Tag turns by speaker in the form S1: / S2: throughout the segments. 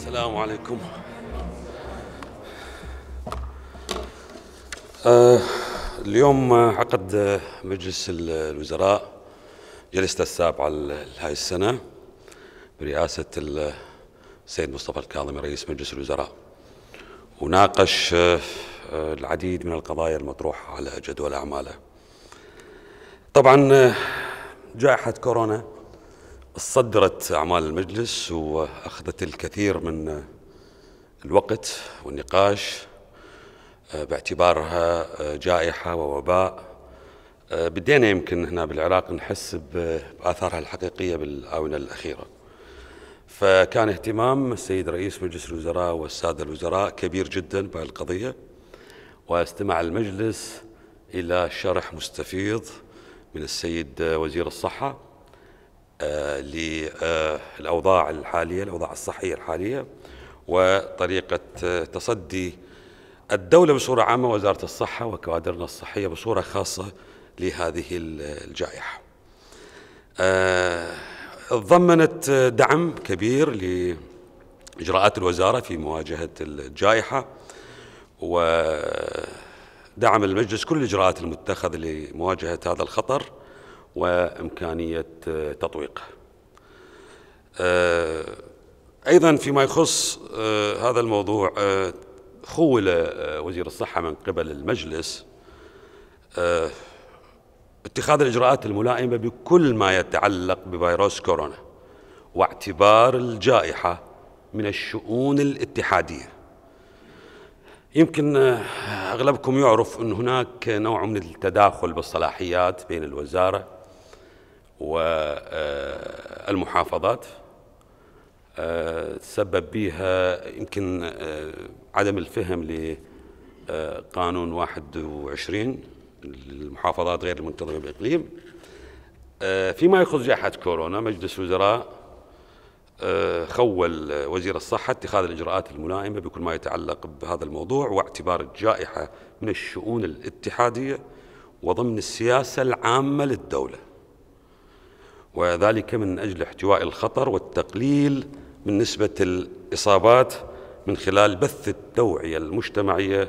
S1: السلام عليكم آه، اليوم عقد مجلس الوزراء جلسته السابعة لهذه السنة برئاسة السيد مصطفى الكاظمي رئيس مجلس الوزراء وناقش آه، العديد من القضايا المطروحة على جدول أعماله طبعا آه، جائحة كورونا صدرت أعمال المجلس وأخذت الكثير من الوقت والنقاش آه، باعتبارها آه، جائحة ووباء آه، بدينا يمكن هنا بالعراق نحس بآثارها الحقيقية بالآونة الأخيرة فكان اهتمام السيد رئيس مجلس الوزراء والسادة الوزراء كبير جدا بهالقضية واستمع المجلس إلى شرح مستفيض من السيد وزير الصحة للأوضاع آه، الحالية الأوضاع الصحية الحالية وطريقة آه، تصدي الدولة بصورة عامة وزارة الصحة وكوادرنا الصحية بصورة خاصة لهذه الجائحة آه، ضمنت دعم كبير لإجراءات الوزارة في مواجهة الجائحة ودعم المجلس كل الإجراءات المتخذة لمواجهة هذا الخطر وإمكانية آه، تطويقه آه، أيضا فيما يخص آه، هذا الموضوع خول وزير الصحة من قبل المجلس اتخاذ الإجراءات الملائمة بكل ما يتعلق بفيروس كورونا واعتبار الجائحة من الشؤون الاتحادية يمكن أغلبكم يعرف أن هناك نوع من التداخل بالصلاحيات بين الوزارة والمحافظات تسبب آه، بها يمكن آه، عدم الفهم لقانون 21 المحافظات غير المنتظمة بالإقليم آه، فيما يخص جائحة كورونا مجلس وزراء خول وزير الصحة اتخاذ الإجراءات الملائمة بكل ما يتعلق بهذا الموضوع واعتبار الجائحة من الشؤون الاتحادية وضمن السياسة العامة للدولة وذلك من أجل احتواء الخطر والتقليل من نسبة الإصابات من خلال بث التوعية المجتمعية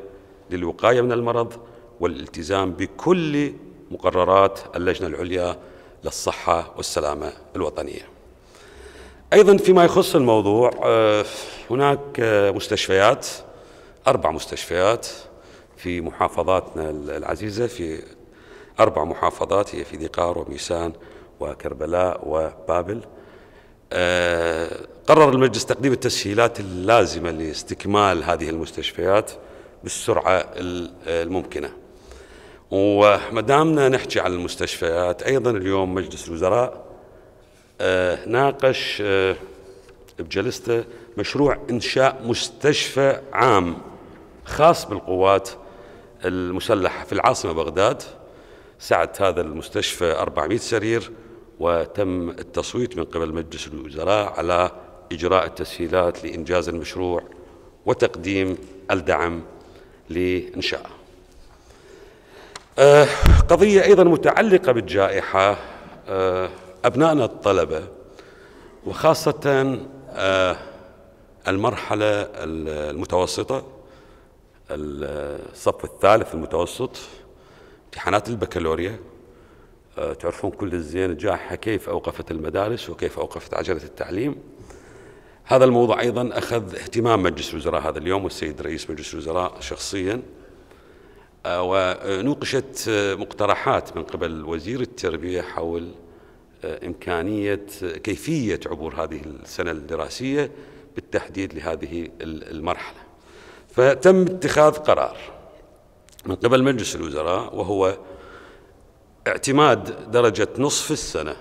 S1: للوقاية من المرض والالتزام بكل مقررات اللجنة العليا للصحة والسلامة الوطنية أيضا فيما يخص الموضوع آه، هناك مستشفيات أربع مستشفيات في محافظاتنا العزيزة في أربع محافظات هي في ذقار وميسان وكربلاء وبابل آه، قرر المجلس تقديم التسهيلات اللازمة لاستكمال هذه المستشفيات بالسرعة الممكنة ومدامنا نحكي عن المستشفيات أيضا اليوم مجلس الوزراء آه، ناقش آه، بجلسته مشروع إنشاء مستشفى عام خاص بالقوات المسلحة في العاصمة بغداد سعة هذا المستشفى 400 سرير وتم التصويت من قبل مجلس الوزراء على إجراء التسهيلات لإنجاز المشروع وتقديم الدعم لإنشاءه آه، قضية أيضا متعلقة بالجائحة آه، أبنائنا الطلبة وخاصة آه، المرحلة المتوسطة الصف الثالث المتوسط امتحانات البكالوريا تعرفون كل الزين جاحة كيف أوقفت المدارس وكيف أوقفت عجلة التعليم هذا الموضوع أيضا أخذ اهتمام مجلس الوزراء هذا اليوم والسيد رئيس مجلس الوزراء شخصيا آه، ونوقشت آه، مقترحات من قبل وزير التربية حول آه، إمكانية كيفية عبور هذه السنة الدراسية بالتحديد لهذه المرحلة فتم اتخاذ قرار من قبل مجلس الوزراء وهو اعتماد درجة نصف السنة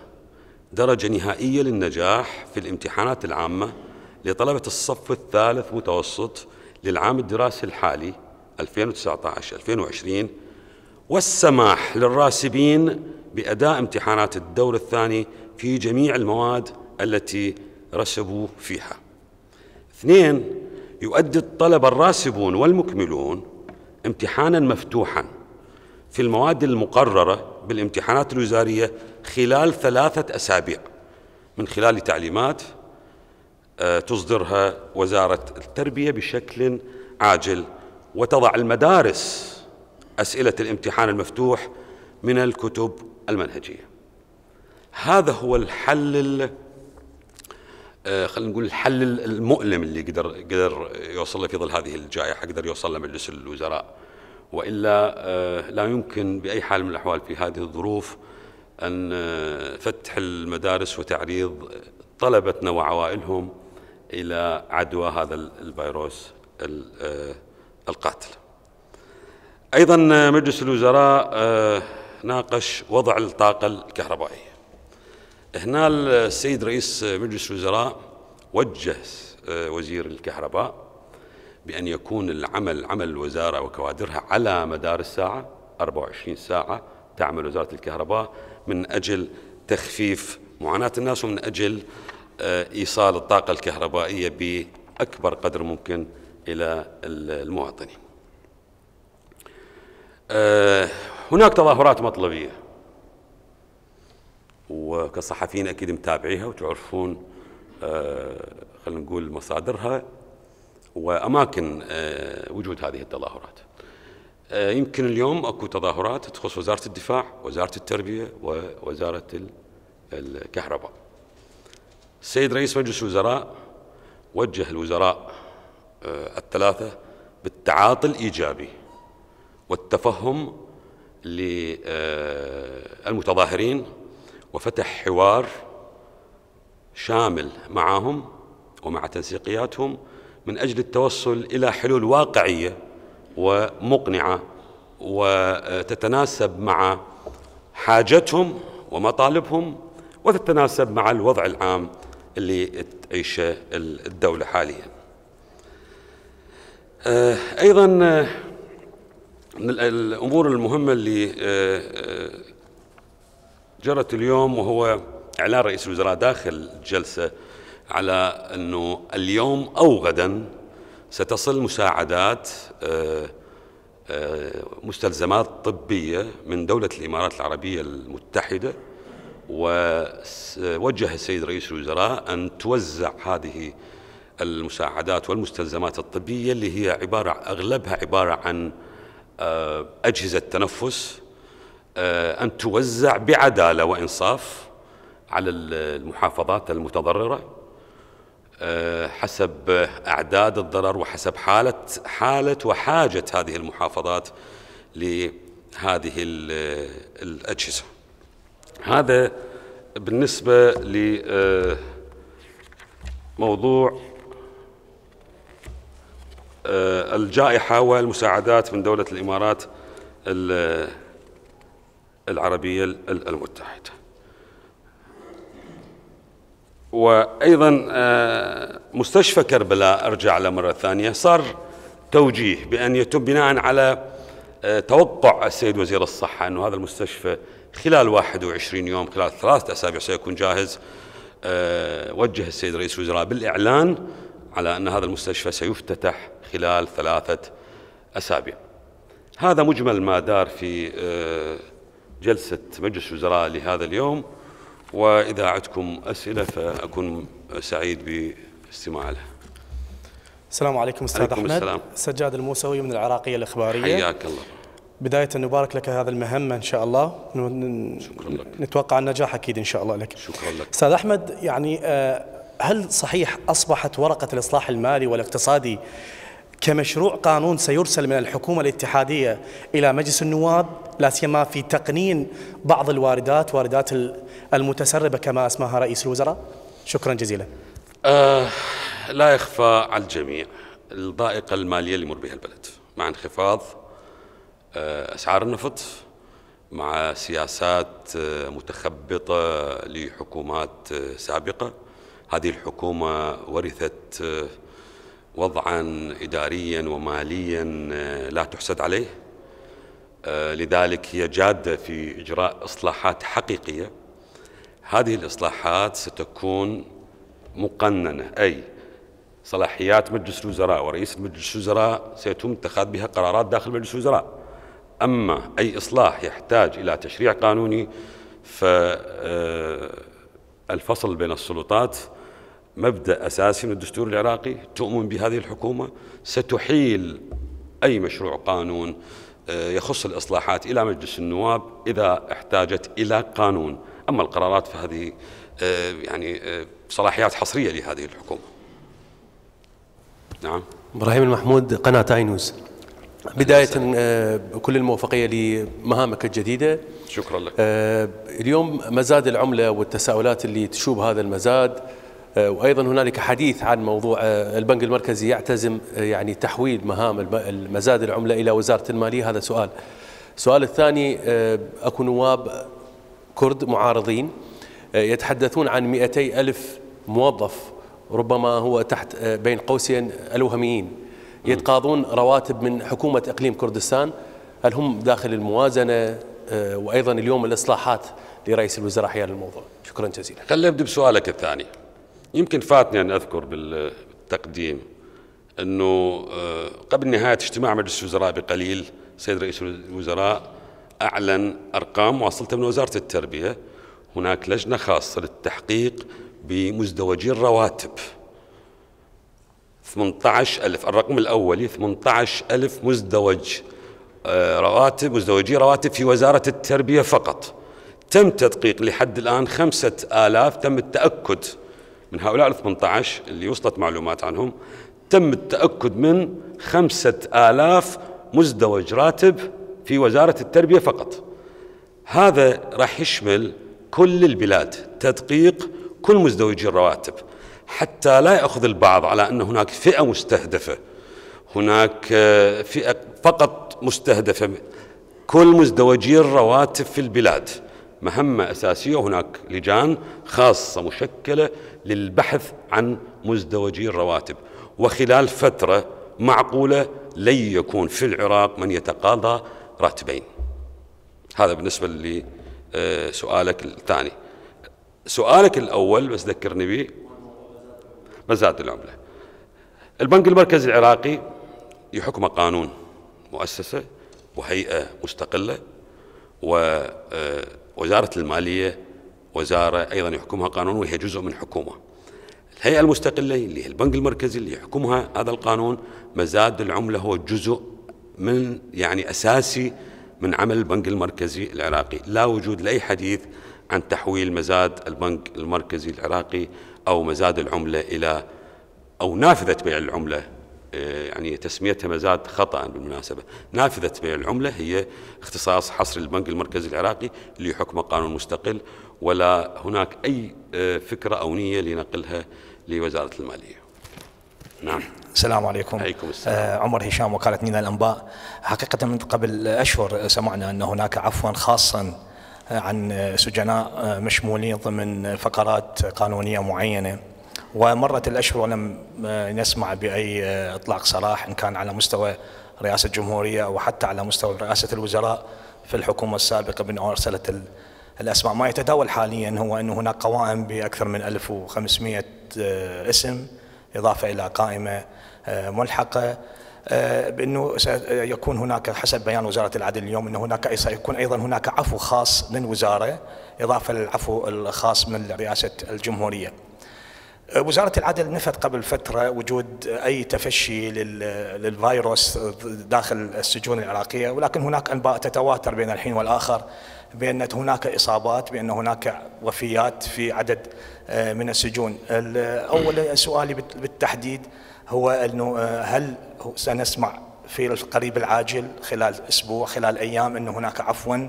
S1: درجة نهائية للنجاح في الامتحانات العامة لطلبة الصف الثالث متوسط للعام الدراسي الحالي 2019-2020 والسماح للراسبين بأداء امتحانات الدور الثاني في جميع المواد التي رسبوا فيها اثنين يؤدي الطلبة الراسبون والمكملون امتحانا مفتوحا في المواد المقررة بالامتحانات الوزارية خلال ثلاثة أسابيع من خلال تعليمات آه، تصدرها وزارة التربية بشكل عاجل وتضع المدارس أسئلة الامتحان المفتوح من الكتب المنهجية هذا هو الحل آه، خلينا نقول الحل المؤلم اللي قدر قدر يوصل له في ظل هذه الجائحه قدر يوصل له مجلس الوزراء وإلا آه، لا يمكن بأي حال من الأحوال في هذه الظروف أن آه، فتح المدارس وتعريض طلبتنا وعوائلهم إلى عدوى هذا الفيروس آه، القاتل أيضا مجلس الوزراء ناقش وضع الطاقة الكهربائية هنا السيد رئيس مجلس الوزراء وجه وزير الكهرباء بأن يكون العمل عمل الوزارة وكوادرها على مدار الساعة 24 ساعة تعمل وزارة الكهرباء من أجل تخفيف معاناة الناس ومن أجل آه، إيصال الطاقة الكهربائية بأكبر قدر ممكن إلى المواطنين آه، هناك تظاهرات مطلبية وكصحفيين أكيد متابعيها وتعرفون آه، خلينا نقول مصادرها واماكن آه، وجود هذه التظاهرات. آه، يمكن اليوم اكو تظاهرات تخص وزاره الدفاع، وزاره التربيه ووزاره الكهرباء. السيد رئيس مجلس الوزراء وجه الوزراء آه، الثلاثه بالتعاطي الايجابي والتفهم للمتظاهرين وفتح حوار شامل معهم ومع تنسيقياتهم من أجل التوصل إلى حلول واقعية ومقنعة وتتناسب مع حاجتهم ومطالبهم وتتناسب مع الوضع العام اللي تعيشه الدولة حاليا آه، أيضا آه، من الأمور المهمة اللي آه، جرت اليوم وهو إعلان رئيس الوزراء داخل الجلسة على أنه اليوم أو غدا ستصل مساعدات آه، آه، مستلزمات طبية من دولة الإمارات العربية المتحدة ووجه السيد رئيس الوزراء أن توزع هذه المساعدات والمستلزمات الطبية اللي هي عبارة أغلبها عبارة عن آه، أجهزة تنفس أن توزع بعدالة وإنصاف على المحافظات المتضررة آه، حسب أعداد الضرر وحسب حالة حالة وحاجة هذه المحافظات لهذه الأجهزة هذا بالنسبة لموضوع آه، آه، الجائحة والمساعدات من دولة الإمارات العربية المتحدة وأيضا آه، مستشفى كربلاء أرجع له مرة ثانية صار توجيه بأن يتم بناء على آه، توقع السيد وزير الصحة أنه هذا المستشفى خلال 21 يوم خلال ثلاثة أسابيع سيكون جاهز آه، وجه السيد رئيس الوزراء بالإعلان على أن هذا المستشفى سيفتتح خلال ثلاثة أسابيع هذا مجمل ما دار في جلسة مجلس الوزراء لهذا اليوم وإذا عدكم أسئلة فأكون سعيد باستماع لها
S2: السلام عليكم أستاذ عليكم أحمد السلام. سجاد الموسوي من العراقية الإخبارية حياك الله بداية نبارك لك هذا المهمة إن شاء الله شكرا لك نتوقع النجاح أكيد إن شاء الله لك شكرا لك أستاذ أحمد يعني آه، هل صحيح أصبحت ورقة الإصلاح المالي والاقتصادي كمشروع قانون سيرسل من الحكومة الاتحادية إلى مجلس النواب لا سيما في تقنين بعض الواردات واردات المتسربة كما أسماها رئيس الوزراء شكرا جزيلا
S1: آه لا يخفى على الجميع الضائقة المالية اللي يمر بها البلد مع انخفاض آه، أسعار النفط مع سياسات آه، متخبطة لحكومات آه، سابقة هذه الحكومة ورثت وضعا إداريا وماليا آه، لا تحسد عليه آه، لذلك هي جادة في إجراء إصلاحات حقيقية هذه الإصلاحات ستكون مقننة أي صلاحيات مجلس الوزراء ورئيس مجلس الوزراء سيتم اتخاذ بها قرارات داخل مجلس الوزراء أما أي إصلاح يحتاج إلى تشريع قانوني فالفصل آه، بين السلطات مبدا اساسي من الدستور العراقي تؤمن بهذه الحكومه ستحيل اي مشروع قانون آه، يخص الاصلاحات الى مجلس النواب اذا احتاجت الى قانون اما القرارات فهذه آه، يعني آه، صلاحيات حصريه لهذه الحكومه نعم
S3: ابراهيم المحمود قناه اي نيوز بداية كل الموفقية لمهامك الجديدة شكرا لك اليوم مزاد العملة والتساؤلات اللي تشوب هذا المزاد آه، وايضا هنالك حديث عن موضوع آه، البنك المركزي يعتزم آه، يعني تحويل مهام المزاد العمله الى وزاره الماليه هذا سؤال. السؤال الثاني اكو نواب كرد معارضين يتحدثون عن 200 ألف موظف ربما هو تحت بين قوسين الوهميين يتقاضون رواتب من حكومة
S1: إقليم كردستان هل هم داخل الموازنة وأيضا اليوم الإصلاحات لرئيس الوزراء حيال الموضوع شكرا جزيلا خلينا نبدأ بسؤالك الثاني يمكن فاتني أن أذكر بالتقديم أنه آه، قبل نهاية اجتماع مجلس الوزراء بقليل سيد رئيس الوزراء أعلن أرقام واصلتها من وزارة التربية هناك لجنة خاصة للتحقيق بمزدوجي الرواتب 18 ألف الرقم الأولي 18 ألف مزدوج آه، رواتب مزدوجي رواتب في وزارة التربية فقط تم تدقيق لحد الآن خمسة آلاف تم التأكد من هؤلاء ال 18 اللي وصلت معلومات عنهم تم التأكد من خمسة آلاف مزدوج راتب في وزارة التربية فقط هذا راح يشمل كل البلاد تدقيق كل مزدوجي الرواتب حتى لا يأخذ البعض على أن هناك فئة مستهدفة هناك آه، فئة فقط مستهدفة كل مزدوجي الرواتب في البلاد مهمة أساسية وهناك لجان خاصة مشكلة للبحث عن مزدوجي الرواتب وخلال فترة معقولة لن يكون في العراق من يتقاضى راتبين هذا بالنسبة لسؤالك الثاني سؤالك الأول بس ذكرني به مزاد العملة البنك المركزي العراقي يحكم قانون مؤسسة وهيئة مستقلة ووزارة آه، المالية وزارة أيضا يحكمها قانون وهي جزء من حكومة الهيئة المستقلة اللي هي البنك المركزي اللي يحكمها هذا القانون مزاد العملة هو جزء من يعني أساسي من عمل البنك المركزي العراقي لا وجود لأي حديث عن تحويل مزاد البنك المركزي العراقي أو مزاد العملة إلى أو نافذة بيع العملة آه، يعني تسميتها ما زالت خطأ بالمناسبة نافذة بيع العملة هي اختصاص حصر البنك المركزي العراقي اللي يحكم قانون مستقل ولا هناك أي آه، فكرة أو نية لنقلها لوزارة المالية نعم
S2: السلام عليكم عليكم السلام آه، عمر هشام وكالة مينا الأنباء حقيقة من قبل أشهر سمعنا أن هناك عفوا خاصا عن سجناء مشمولين ضمن فقرات قانونية معينة ومرت الأشهر ولم آه، نسمع بأي آه، إطلاق سراح إن كان على مستوى رئاسة الجمهورية أو حتى على مستوى رئاسة الوزراء في الحكومة السابقة بان أرسلت الأسماء ما يتداول حاليا هو أن هناك قوائم بأكثر من 1500 آه، اسم إضافة إلى قائمة ملحقة بانه سيكون هناك حسب بيان وزاره العدل اليوم انه هناك سيكون ايضا هناك عفو خاص للوزاره اضافه للعفو الخاص من رئاسه الجمهوريه. وزارة العدل نفت قبل فترة وجود أي تفشي للفيروس داخل السجون العراقية ولكن هناك أنباء تتواتر بين الحين والآخر بأن هناك إصابات بأن هناك وفيات في عدد آه، من السجون أول سؤالي بالتحديد هو أنه آه، هل سنسمع في القريب العاجل خلال أسبوع خلال أيام أن هناك عفوا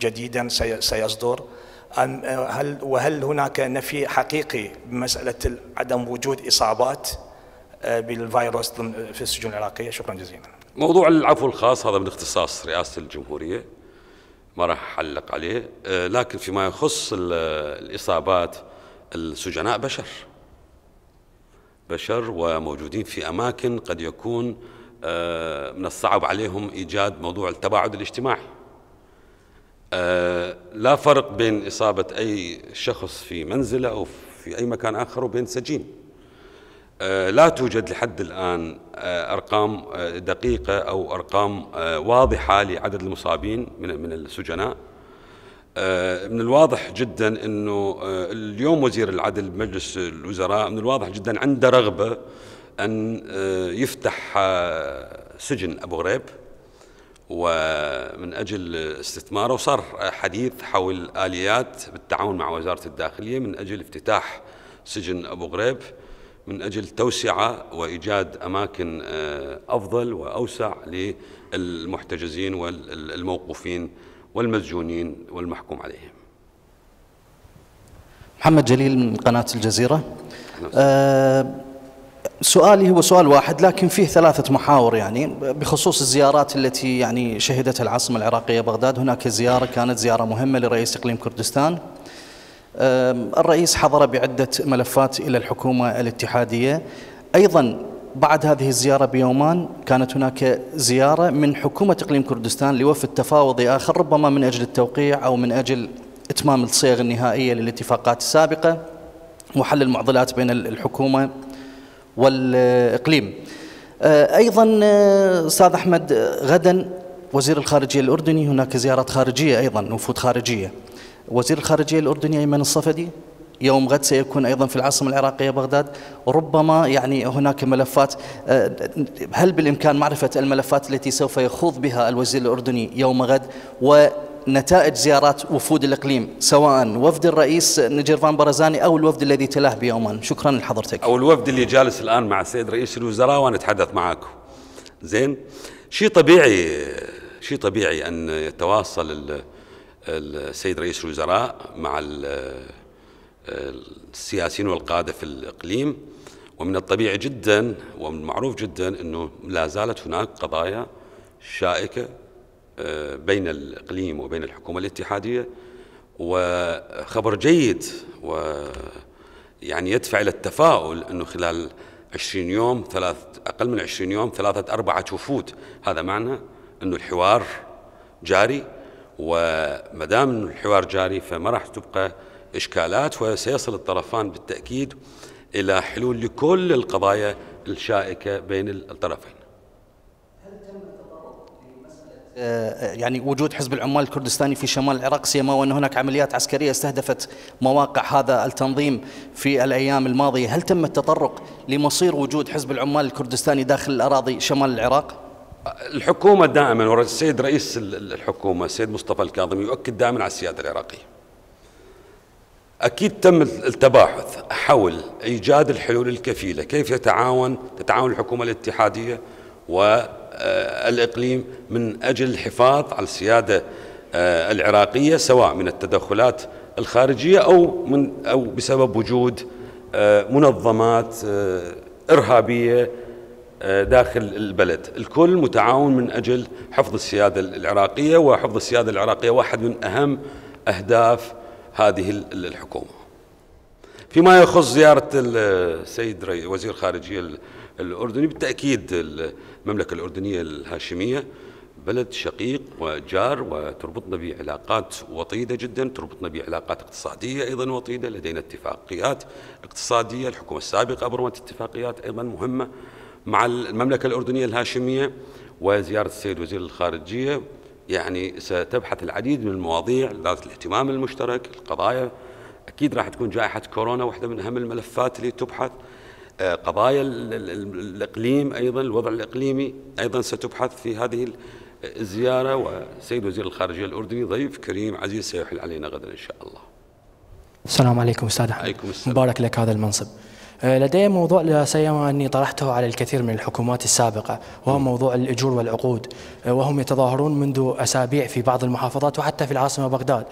S2: جديدا سيصدر أم هل وهل هناك نفي حقيقي بمسألة عدم وجود إصابات آه، بالفيروس في السجون العراقية شكرا جزيلا
S1: موضوع العفو الخاص هذا من اختصاص رئاسة الجمهورية ما راح أعلق عليه آه، لكن فيما يخص الإصابات السجناء بشر بشر وموجودين في أماكن قد يكون آه، من الصعب عليهم إيجاد موضوع التباعد الاجتماعي آه، لا فرق بين إصابة أي شخص في منزله أو في أي مكان آخر وبين سجين آه، لا توجد لحد الآن آه، أرقام دقيقة أو أرقام واضحة لعدد المصابين من السجناء من الواضح جدا أنه اليوم وزير العدل بمجلس الوزراء من الواضح جدا عنده رغبة أن يفتح سجن أبو غريب ومن أجل استثماره وصار حديث حول آليات بالتعاون مع وزارة الداخلية من أجل افتتاح سجن أبو غريب من أجل توسعة وإيجاد أماكن آه، أفضل وأوسع للمحتجزين والموقوفين والمسجونين والمحكوم عليهم
S4: محمد جليل من قناة الجزيرة نعم. أه سؤالي هو سؤال واحد لكن فيه ثلاثة محاور يعني بخصوص الزيارات التي يعني شهدتها العاصمة العراقية بغداد هناك زيارة كانت زيارة مهمة لرئيس إقليم كردستان الرئيس حضر بعدة ملفات إلى الحكومة الاتحادية أيضا بعد هذه الزيارة بيومان كانت هناك زيارة من حكومة إقليم كردستان لوفد تفاوضي آخر ربما من أجل التوقيع أو من أجل إتمام الصيغ النهائية للاتفاقات السابقة وحل المعضلات بين الحكومة والإقليم آه، أيضا آه، أستاذ أحمد آه، غدا وزير الخارجية الأردني هناك زيارات خارجية أيضا وفود خارجية وزير الخارجية الأردني أيمن الصفدي يوم غد سيكون ايضا في العاصمه العراقيه بغداد ربما يعني هناك ملفات هل بالامكان معرفه الملفات التي سوف يخوض بها الوزير الاردني يوم غد و نتائج زيارات وفود الإقليم سواء وفد الرئيس نجيرفان برزاني أو الوفد الذي تلاه بيومان شكرا لحضرتك
S1: أو الوفد اللي جالس الآن مع السيد رئيس الوزراء وأنا أتحدث معك زين شيء طبيعي شيء طبيعي أن يتواصل السيد رئيس الوزراء مع السياسيين والقادة في الإقليم ومن الطبيعي جدا ومن المعروف جدا أنه لا زالت هناك قضايا شائكة بين الإقليم وبين الحكومة الاتحادية وخبر جيد و يعني يدفع إلى التفاؤل أنه خلال 20 يوم ثلاث أقل من 20 يوم ثلاثة أربعة وفود هذا معنى أنه الحوار جاري وما دام الحوار جاري فما راح تبقى إشكالات وسيصل الطرفان بالتأكيد إلى حلول لكل القضايا الشائكة بين الطرفين
S4: آه، يعني وجود حزب العمال الكردستاني في شمال العراق سيما وان هناك عمليات عسكريه استهدفت مواقع هذا التنظيم في الايام الماضيه، هل تم التطرق
S1: لمصير وجود حزب العمال الكردستاني داخل الاراضي شمال العراق؟ الحكومه دائما والسيد رئيس الحكومه السيد مصطفى الكاظمي يؤكد دائما على السياده العراقيه. اكيد تم التباحث حول ايجاد الحلول الكفيله، كيف يتعاون تتعاون الحكومه الاتحاديه و آه، الإقليم من أجل الحفاظ على السيادة آه، العراقية سواء من التدخلات الخارجية أو, من أو بسبب وجود آه، منظمات إرهابية داخل البلد الكل متعاون من أجل حفظ السيادة العراقية وحفظ السيادة العراقية واحد من أهم أهداف هذه الحكومة فيما يخص زيارة السيد وزير خارجية الأردني بالتأكيد المملكة الأردنية الهاشمية بلد شقيق وجار وتربطنا بعلاقات وطيدة جدا تربطنا بعلاقات اقتصادية أيضا وطيدة لدينا اتفاقيات اقتصادية الحكومة السابقة أبرمت اتفاقيات أيضا مهمة مع المملكة الأردنية الهاشمية وزيارة السيد وزير الخارجية يعني ستبحث العديد من المواضيع ذات الاهتمام المشترك القضايا أكيد راح تكون جائحة كورونا واحدة من أهم الملفات اللي تبحث آه، قضايا الإقليم أيضا الوضع الإقليمي أيضا ستبحث في هذه الزيارة وسيد وزير الخارجية الأردني ضيف كريم عزيز سيحل علينا غدا إن شاء الله
S4: السلام عليكم أستاذ عليكم السلام. مبارك لك هذا المنصب آه، لدي موضوع لا سيما اني طرحته على الكثير من الحكومات السابقه وهو موضوع الاجور والعقود آه، وهم يتظاهرون منذ اسابيع في بعض المحافظات وحتى في العاصمه بغداد.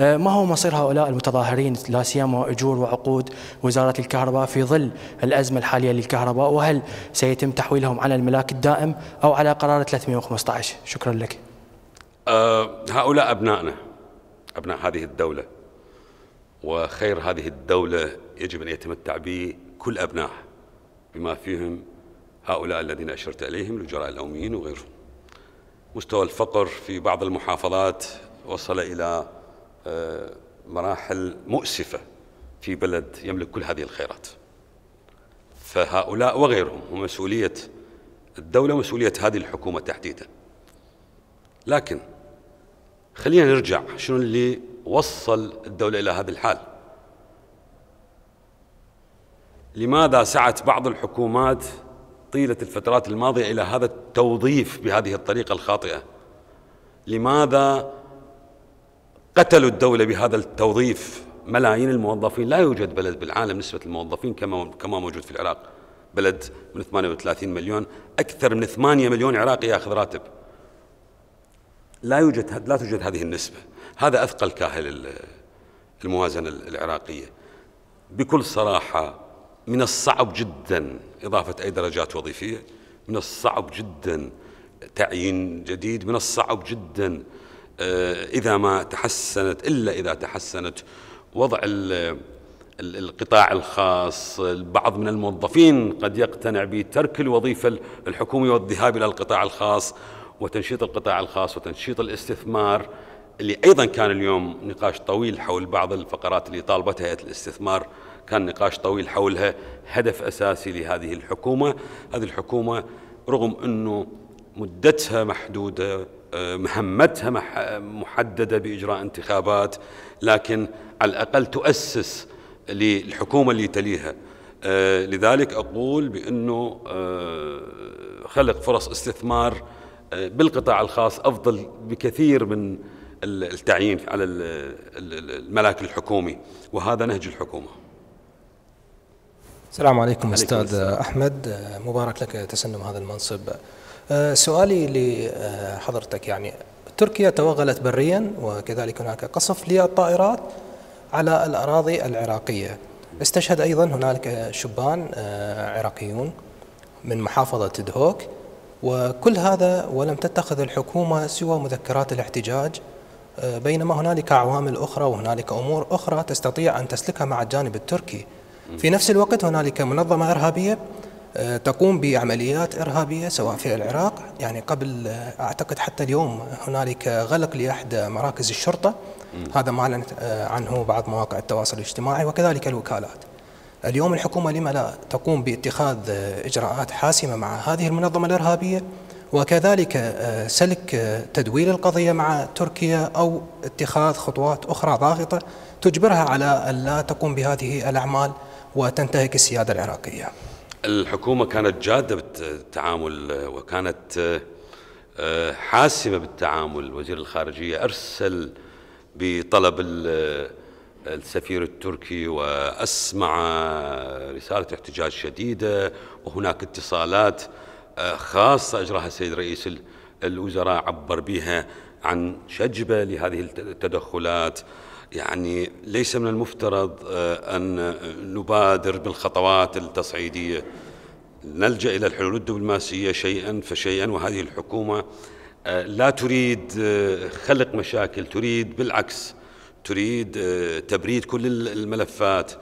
S4: آه، ما هو مصير هؤلاء المتظاهرين لا سيما اجور وعقود وزاره الكهرباء في ظل الازمه الحاليه للكهرباء وهل سيتم تحويلهم على الملاك الدائم او على قرار 315 شكرا لك
S1: أه هؤلاء أبنائنا أبناء هذه الدولة وخير هذه الدولة يجب أن يتمتع به كل أبناء بما فيهم هؤلاء الذين أشرت إليهم الأجراء الأميين وغيرهم مستوى الفقر في بعض المحافظات وصل إلى آه، مراحل مؤسفة في بلد يملك كل هذه الخيرات فهؤلاء وغيرهم مسؤولية الدولة ومسؤولية هذه الحكومة تحديدا لكن خلينا نرجع شنو اللي وصل الدولة إلى هذا الحال لماذا سعت بعض الحكومات طيلة الفترات الماضية إلى هذا التوظيف بهذه الطريقة الخاطئة لماذا قتلوا الدولة بهذا التوظيف ملايين الموظفين لا يوجد بلد بالعالم نسبة الموظفين كما كما موجود في العراق بلد من 38 مليون أكثر من 8 مليون عراقي يأخذ راتب لا يوجد لا توجد هذه النسبة هذا أثقل كاهل الموازنة العراقية بكل صراحة من الصعب جدا إضافة أي درجات وظيفية من الصعب جدا تعيين جديد من الصعب جدا آه، إذا ما تحسنت إلا إذا تحسنت وضع القطاع الخاص البعض من الموظفين قد يقتنع بترك الوظيفة الحكومية والذهاب إلى القطاع الخاص وتنشيط القطاع الخاص وتنشيط الاستثمار اللي أيضا كان اليوم نقاش طويل حول بعض الفقرات اللي طالبتها هيئة الاستثمار كان نقاش طويل حولها هدف أساسي لهذه الحكومة هذه الحكومة رغم أنه مدتها محدودة آه، مهمتها محددة بإجراء انتخابات لكن على الأقل تؤسس للحكومة اللي تليها آه، لذلك أقول بأنه آه، خلق فرص استثمار بالقطاع الخاص أفضل بكثير من التعيين على الملاك الحكومي وهذا نهج الحكومه
S3: السلام عليكم, استاذ السلام. احمد مبارك لك تسلم هذا المنصب أه، سؤالي لحضرتك أه، يعني تركيا توغلت بريا وكذلك هناك قصف للطائرات على الاراضي العراقيه استشهد ايضا هنالك شبان أه، عراقيون من محافظه دهوك وكل هذا ولم تتخذ الحكومه سوى مذكرات الاحتجاج بينما هنالك عوامل اخرى وهنالك امور اخرى تستطيع ان تسلكها مع الجانب التركي في نفس الوقت هنالك منظمة إرهابية آه، تقوم بعمليات إرهابية سواء في العراق يعني قبل آه، أعتقد حتى اليوم هنالك غلق لأحد مراكز الشرطة هذا ما أعلنت آه، عنه بعض مواقع التواصل الاجتماعي وكذلك الوكالات اليوم الحكومة لما لا تقوم باتخاذ إجراءات حاسمة مع هذه المنظمة الإرهابية وكذلك سلك تدويل القضية مع تركيا أو اتخاذ خطوات أخرى ضاغطة تجبرها على ألا تقوم بهذه الأعمال وتنتهك السيادة العراقية
S1: الحكومة كانت جادة بالتعامل وكانت آه، حاسمة بالتعامل وزير الخارجية أرسل بطلب آه، السفير التركي وأسمع رسالة احتجاج شديدة وهناك اتصالات آه، خاصة أجراها السيد رئيس الوزراء عبر بها عن شجبة لهذه التدخلات يعني ليس من المفترض آه، أن نبادر بالخطوات التصعيدية نلجأ إلى الحلول الدبلوماسية شيئا فشيئا وهذه الحكومة آه، لا تريد آه، خلق مشاكل تريد بالعكس تريد تبريد كل الملفات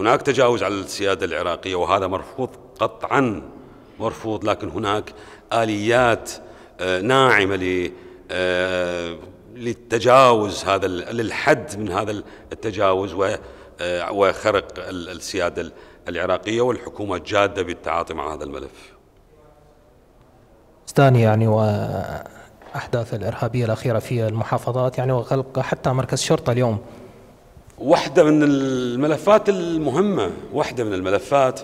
S1: هناك تجاوز على السيادة العراقية وهذا مرفوض قطعا مرفوض لكن هناك آليات ناعمة للتجاوز هذا للحد من هذا التجاوز آه، وخرق السياده العراقيه والحكومه جاده بالتعاطي مع هذا الملف.
S3: ثاني يعني واحداث الارهابيه الاخيره في المحافظات يعني وغلق حتى مركز شرطه اليوم.
S1: واحده من الملفات المهمه، واحده من الملفات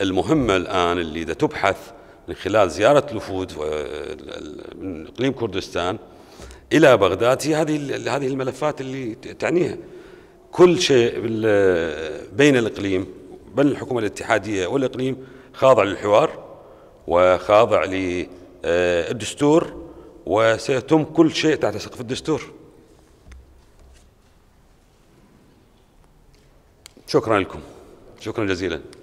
S1: المهمه الان اللي تبحث من خلال زياره الوفود من اقليم كردستان الى بغداد هي هذه هذه الملفات اللي تعنيها كل شيء بين الاقليم بين الحكومه الاتحاديه والاقليم خاضع للحوار وخاضع للدستور آه، وسيتم كل شيء تحت سقف الدستور شكرا لكم شكرا جزيلا